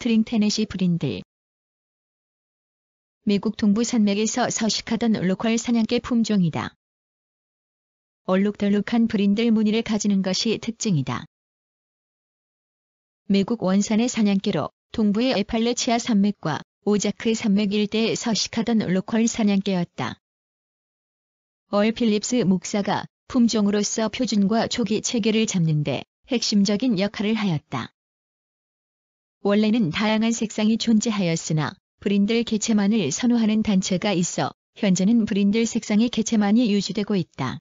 트링 테네시 브린들 미국 동부 산맥에서 서식하던 로컬 사냥개 품종이다. 얼룩덜룩한 브린들 무늬를 가지는 것이 특징이다. 미국 원산의 사냥개로 동부의 에팔레치아 산맥과 오자크 산맥 일대에 서식하던 로컬 사냥개였다. 얼 필립스 목사가 품종으로서 표준과 초기 체계를 잡는데 핵심적인 역할을 하였다. 원래는 다양한 색상이 존재하였으나 브린들 개체만을 선호하는 단체가 있어 현재는 브린들 색상의 개체만이 유지되고 있다.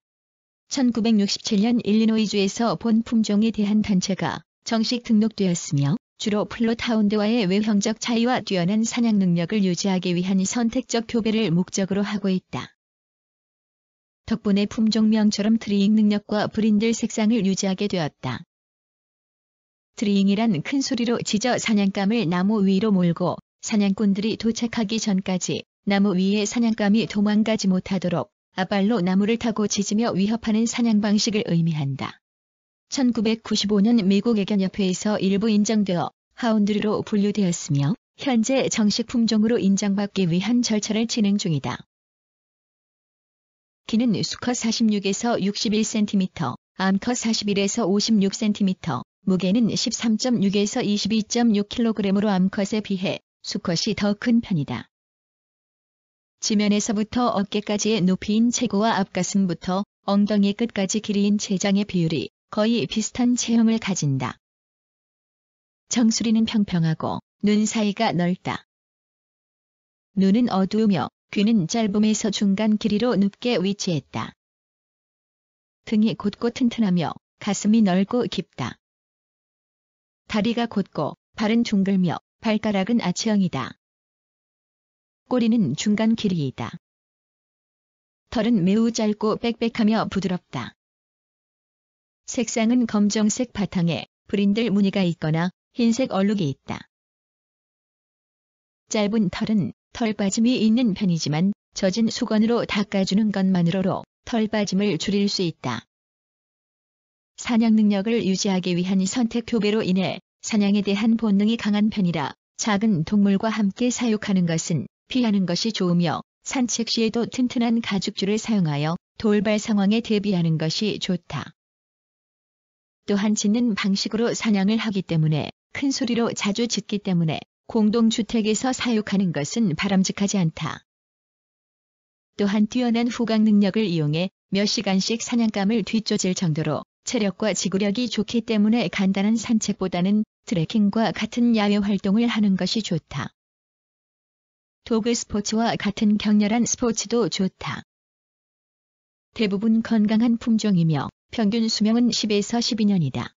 1967년 일리노이주에서 본 품종에 대한 단체가 정식 등록되었으며 주로 플로타운드와의 외형적 차이와 뛰어난 사냥 능력을 유지하기 위한 선택적 교배를 목적으로 하고 있다. 덕분에 품종명처럼 트리잉 능력과 브린들 색상을 유지하게 되었다. 트리잉이란큰 소리로 짖어 사냥감을 나무 위로 몰고 사냥꾼들이 도착하기 전까지 나무 위에 사냥감이 도망가지 못하도록 아발로 나무를 타고 짖으며 위협하는 사냥 방식을 의미한다. 1995년 미국 애견협회에서 일부 인정되어 하운드류로 분류되었으며 현재 정식 품종으로 인정받기 위한 절차를 진행 중이다. 키는 수컷 46에서 61cm, 암컷 41에서 56cm, 무게는 13.6에서 22.6kg으로 암컷에 비해 수컷이 더 큰 편이다. 지면에서부터 어깨까지의 높이인 체구와 앞가슴부터 엉덩이 끝까지 길이인 체장의 비율이 거의 비슷한 체형을 가진다. 정수리는 평평하고 눈 사이가 넓다. 눈은 어두우며 귀는 짧음에서 중간 길이로 높게 위치했다. 등이 곧고 튼튼하며 가슴이 넓고 깊다. 다리가 곧고 발은 둥글며 발가락은 아치형이다. 꼬리는 중간 길이이다. 털은 매우 짧고 빽빽하며 부드럽다. 색상은 검정색 바탕에 브린들 무늬가 있거나 흰색 얼룩이 있다. 짧은 털은 털 빠짐이 있는 편이지만 젖은 수건으로 닦아주는 것만으로도 털 빠짐을 줄일 수 있다. 사냥 능력을 유지하기 위한 선택 교배로 인해 사냥에 대한 본능이 강한 편이라 작은 동물과 함께 사육하는 것은 피하는 것이 좋으며 산책 시에도 튼튼한 가죽줄을 사용하여 돌발 상황에 대비하는 것이 좋다. 또한 짖는 방식으로 사냥을 하기 때문에 큰 소리로 자주 짖기 때문에 공동주택에서 사육하는 것은 바람직하지 않다. 또한 뛰어난 후각 능력을 이용해 몇 시간씩 사냥감을 뒤쫓을 정도로 체력과 지구력이 좋기 때문에 간단한 산책보다는 트레킹과 같은 야외 활동을 하는 것이 좋다. 도그 스포츠와 같은 격렬한 스포츠도 좋다. 대부분 건강한 품종이며 평균 수명은 10에서 12년이다.